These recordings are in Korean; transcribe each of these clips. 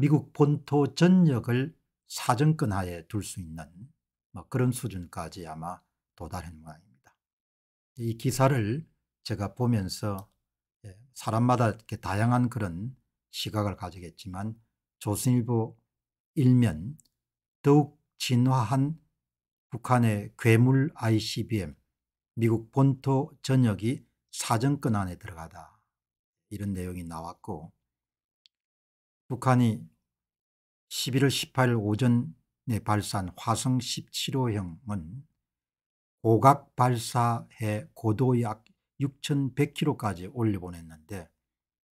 미국 본토 전역을 사정권 하에 둘 수 있는 뭐 그런 수준까지 아마 도달한 모양입니다. 이 기사를 제가 보면서 예, 사람마다 이렇게 다양한 그런 시각을 가지겠지만 조선일보 일면 더욱 진화한 북한의 괴물 ICBM 미국 본토 전역이 사정권 안에 들어가다 이런 내용이 나왔고 북한이 11월 18일 오전에 발사한 화성 17호형은 고각 발사해 고도 약 6,100km까지 올려보냈는데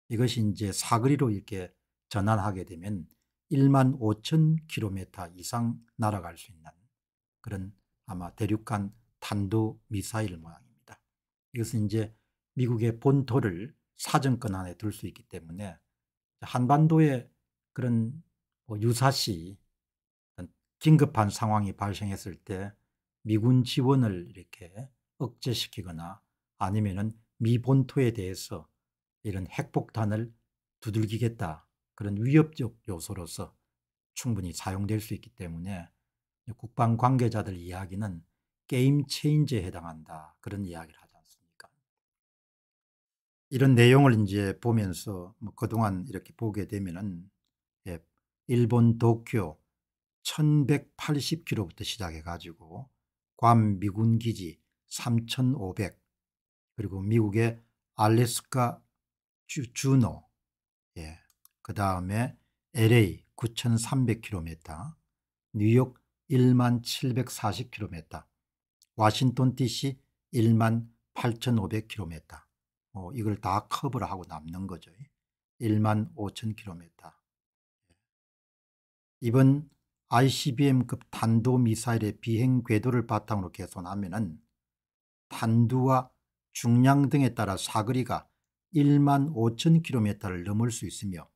이것이 이제 사거리로 이렇게 전환하게 되면 1만 5 0 0 0 k m 이상 날아갈 수 있는 그런 아마 대륙간 탄도 미사일 모양입니다. 이것은 이제 미국의 본토를 사정권 안에 둘 수 있기 때문에 한반도에 그런 뭐 유사시 긴급한 상황이 발생했을 때 미군 지원을 이렇게 억제시키거나 아니면은 미 본토에 대해서 이런 핵폭탄을 두들기겠다 그런 위협적 요소로서 충분히 사용될 수 있기 때문에 국방 관계자들 이야기는 게임 체인지에 해당한다 그런 이야기를 이런 내용을 이제 보면서 뭐 그동안 이렇게 보게 되면은 예, 일본 도쿄 1180km부터 시작해 가지고 괌 미군 기지 3500 그리고 미국의 알래스카 주, 주노 예. 그 다음에 LA 9300km 뉴욕 1740km 와싱턴 DC 18,500km 어, 이걸 다 커버하고 를 남는 거죠. 1만 5천 킬로미터. 이번 ICBM급 탄도미사일의 비행 궤도를 바탕으로 개선하면 탄두와 중량 등에 따라 사거리가 1만 5천 킬로미터를 넘을 수 있으며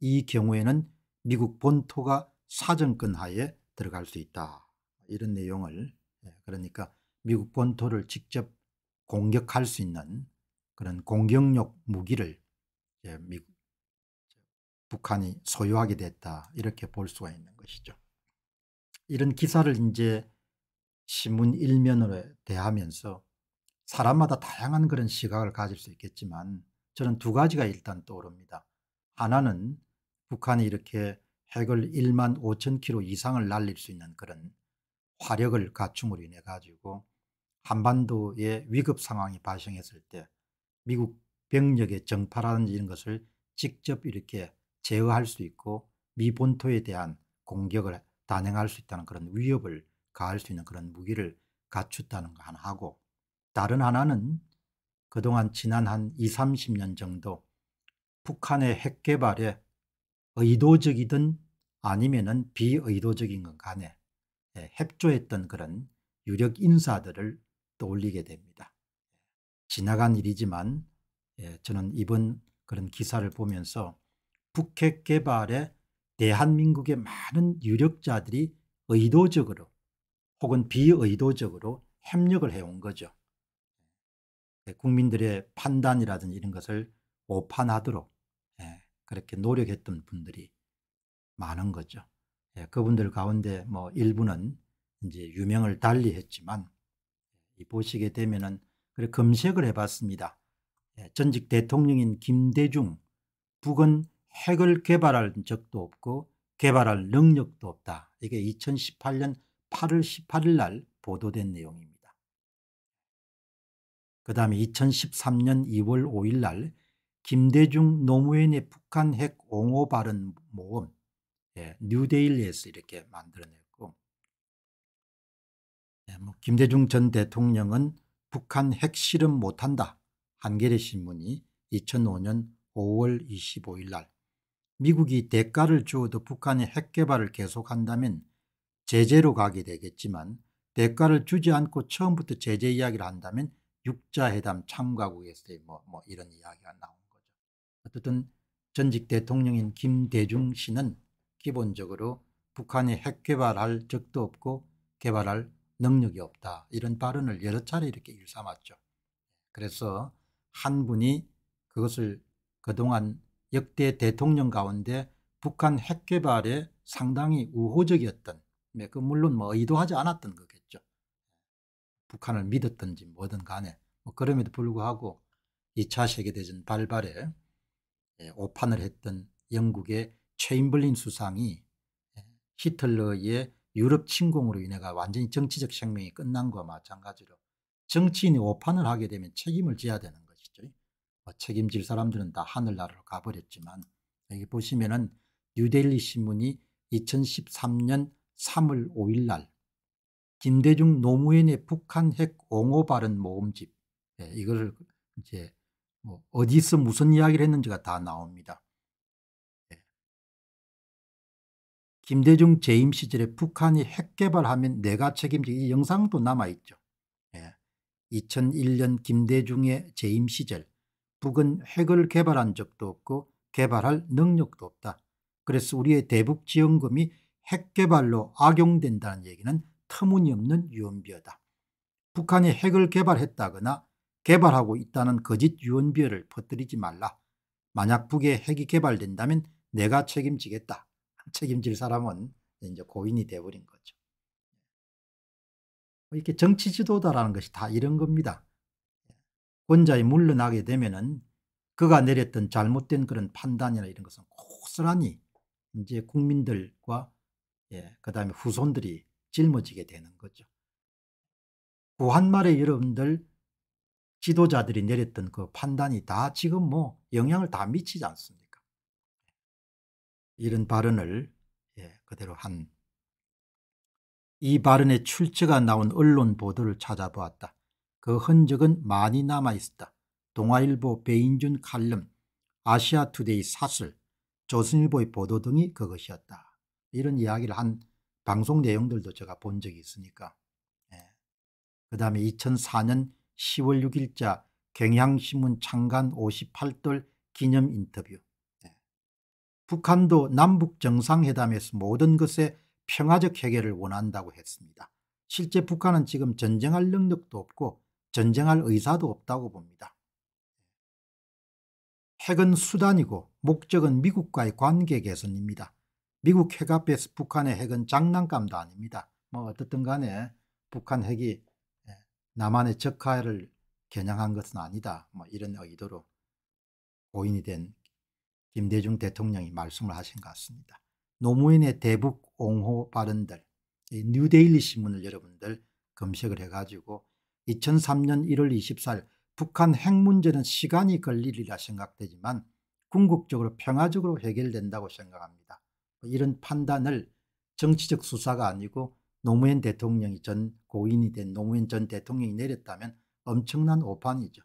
이 경우에는 미국 본토가 사정권 하에 들어갈 수 있다. 이런 내용을 예, 그러니까 미국 본토를 직접 공격할 수 있는 그런 공격력 무기를 미, 북한이 소유하게 됐다 이렇게 볼 수가 있는 것이죠. 이런 기사를 이제 신문 일면으로 대하면서 사람마다 다양한 그런 시각을 가질 수 있겠지만 저는 두 가지가 일단 떠오릅니다. 하나는 북한이 이렇게 핵을 1만 5천 킬로 이상을 날릴 수 있는 그런 화력을 갖춤으로 인해 가지고 한반도의 위급 상황이 발생했을 때 미국 병력의 정파라든지 이런 것을 직접 이렇게 제어할 수 있고 미 본토에 대한 공격을 단행할 수 있다는 그런 위협을 가할 수 있는 그런 무기를 갖췄다는 거 하나하고 다른 하나는 그동안 지난 한 2, 30년 정도 북한의 핵 개발에 의도적이든 아니면은 비의도적인 건 간에 예, 협조했던 그런 유력 인사들을 떠올리게 됩니다. 지나간 일이지만 예, 저는 이번 그런 기사를 보면서 북핵 개발에 대한민국의 많은 유력자들이 의도적으로 혹은 비의도적으로 협력을 해온 거죠. 예, 국민들의 판단이라든지 이런 것을 오판하도록 예, 그렇게 노력했던 분들이 많은 거죠. 예, 그분들 가운데 뭐 일부는 이제 유명을 달리했지만 보시게 되면은 그래 검색을 해봤습니다. 예, 전직 대통령인 김대중 북은 핵을 개발할 적도 없고 개발할 능력도 없다. 이게 2018년 8월 18일 날 보도된 내용입니다. 그 다음에 2013년 2월 5일 날 김대중 노무현의 북한 핵 옹호 발언 모음 예, 뉴데일리에서 이렇게 만들어냈고 예, 뭐 김대중 전 대통령은 북한 핵실험 못한다. 한겨레 신문이 2005년 5월 25일 날 미국이 대가를 주어도 북한의 핵 개발을 계속한다면 제재로 가게 되겠지만 대가를 주지 않고 처음부터 제재 이야기를 한다면 육자회담 참가국에서의 뭐, 뭐 이런 이야기가 나온 거죠. 어쨌든 전직 대통령인 김대중 씨는 기본적으로 북한이 핵 개발할 적도 없고 개발할 능력이 없다 이런 발언을 여러 차례 이렇게 일삼았죠. 그래서 한 분이 그것을 그동안 역대 대통령 가운데 북한 핵 개발에 상당히 우호적이었던 네, 그 물론 뭐 의도하지 않았던 거겠죠. 북한을 믿었던지 뭐든 간에 뭐 그럼에도 불구하고 2차 세계대전 발발에 예, 오판을 했던 영국의 체인블린 수상이 예, 히틀러의 유럽 침공으로 인해가 완전히 정치적 생명이 끝난 거와 마찬가지로 정치인이 오판을 하게 되면 책임을 져야 되는 것이죠. 뭐 책임질 사람들은 다 하늘나라로 가버렸지만 여기 보시면은 뉴델리 신문이 2013년 3월 5일 날 김대중 노무현의 북한 핵 옹호 발언 모음집 예, 이걸 이제 뭐 어디서 무슨 이야기를 했는지가 다 나옵니다. 김대중 재임 시절에 북한이 핵개발하면 내가 책임지기 이 영상도 남아있죠. 예. 2001년 김대중의 재임 시절 북은 핵을 개발한 적도 없고 개발할 능력도 없다. 그래서 우리의 대북지원금이 핵개발로 악용된다는 얘기는 터무니없는 유언비어다. 북한이 핵을 개발했다거나 개발하고 있다는 거짓 유언비어를 퍼뜨리지 말라. 만약 북에 핵이 개발된다면 내가 책임지겠다. 책임질 사람은 이제 고인이 돼버린 거죠. 이렇게 정치 지도다라는 것이 다 이런 겁니다. 권자에 물러나게 되면은 그가 내렸던 잘못된 그런 판단이나 이런 것은 고스란히 이제 국민들과 예, 그 다음에 후손들이 짊어지게 되는 거죠. 구한말에 그 여러분들 지도자들이 내렸던 그 판단이 다 지금 뭐 영향을 다 미치지 않습니까? 이런 발언을 예, 그대로 한 이 발언의 출처가 나온 언론 보도를 찾아보았다. 그 흔적은 많이 남아있었다. 동아일보 배인준 칼럼, 아시아투데이 사슬, 조선일보의 보도 등이 그것이었다. 이런 이야기를 한 방송 내용들도 제가 본 적이 있으니까. 예. 그 다음에 2004년 10월 6일자 경향신문 창간 58돌 기념 인터뷰. 북한도 남북 정상회담에서 모든 것에 평화적 해결을 원한다고 했습니다. 실제 북한은 지금 전쟁할 능력도 없고 전쟁할 의사도 없다고 봅니다. 핵은 수단이고 목적은 미국과의 관계 개선입니다. 미국 핵 앞에서 북한의 핵은 장난감도 아닙니다. 뭐 어떻든 간에 북한 핵이 남한의 예, 적화를 겨냥한 것은 아니다. 뭐 이런 의도로 고인이 된 김대중 대통령이 말씀을 하신 것 같습니다. 노무현의 대북 옹호 발언들 뉴데일리 신문을 여러분들 검색을 해가지고 2003년 1월 24일 북한 핵 문제는 시간이 걸리리라 생각되지만 궁극적으로 평화적으로 해결된다고 생각합니다. 뭐 이런 판단을 정치적 수사가 아니고 노무현 대통령이 전 고인이 된 노무현 전 대통령이 내렸다면 엄청난 오판이죠.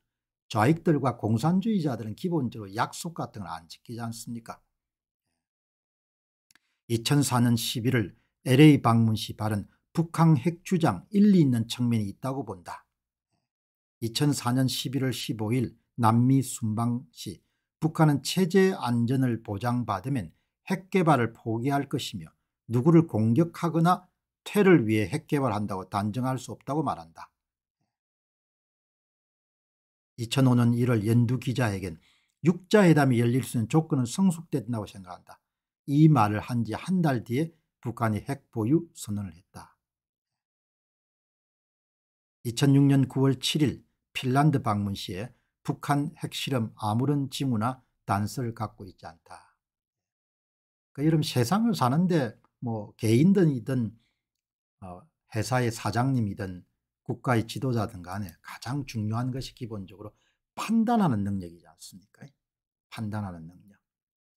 좌익들과 공산주의자들은 기본적으로 약속 같은 걸 안 지키지 않습니까? 2004년 11월 LA 방문 시 발언 북한 핵 주장 일리 있는 측면이 있다고 본다. 2004년 11월 15일 남미 순방 시 북한은 체제 안전을 보장받으면 핵 개발을 포기할 것이며 누구를 공격하거나 테를 위해 핵 개발한다고 단정할 수 없다고 말한다. 2005년 1월 연두 기자에겐 육자회담이 열릴 수 있는 조건은 성숙됐다고 생각한다. 이 말을 한 지 한 달 뒤에 북한이 핵 보유 선언을 했다. 2006년 9월 7일 핀란드 방문 시에 북한 핵실험 아무런 징후나 단서를 갖고 있지 않다. 그 여러분 세상을 사는데 뭐 개인이든 든 어, 회사의 사장님이든 국가의 지도자든 간에 가장 중요한 것이 기본적으로 판단하는 능력이지 않습니까? 판단하는 능력.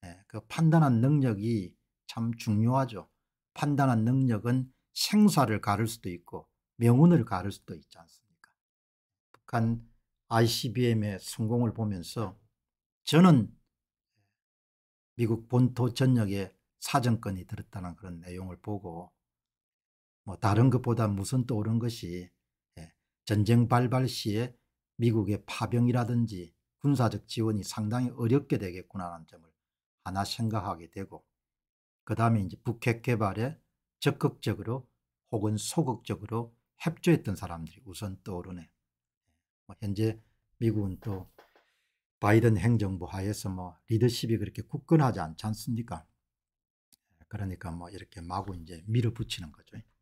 예, 그 판단한 능력이 참 중요하죠. 판단한 능력은 생사를 가를 수도 있고 명운을 가를 수도 있지 않습니까? 북한 ICBM의 성공을 보면서 저는 미국 본토 전역에 사정권이 들었다는 그런 내용을 보고 뭐 다른 것보다 무슨 또 옳은 것이 전쟁 발발 시에 미국의 파병이라든지 군사적 지원이 상당히 어렵게 되겠구나 라는 점을 하나 생각하게 되고 그 다음에 이제 북핵 개발에 적극적으로 혹은 소극적으로 협조했던 사람들이 우선 떠오르네. 뭐 현재 미국은 또 바이든 행정부 하에서 뭐 리더십이 그렇게 굳건하지 않지 않습니까? 그러니까 뭐 이렇게 마구 이제 밀어붙이는 거죠.